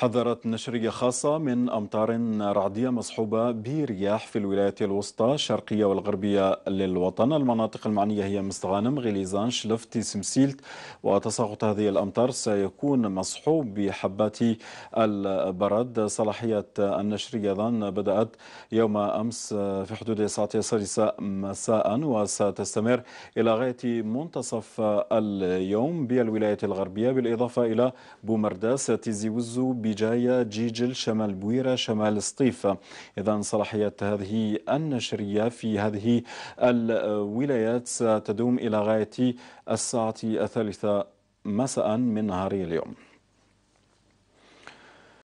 حذرت نشرية خاصة من أمطار رعدية مصحوبة برياح في الولايات الوسطى الشرقية والغربية للوطن المناطق المعنية هي مستغانم غليزان شلفتي سمسيلت وتساقط هذه الأمطار سيكون مصحوب بحبات البرد صلاحية النشرية ظن بدأت يوم أمس في حدود الساعة السادسة مساء وستستمر إلى غاية منتصف اليوم بالولايات الغربية بالإضافة إلى بومرداس تيزي وزو بجاية جيجل شمال بويرة شمال سطيفة إذا صلاحيات هذه النشرية في هذه الولايات ستدوم إلى غاية الساعة الثالثة مساء من نهار اليوم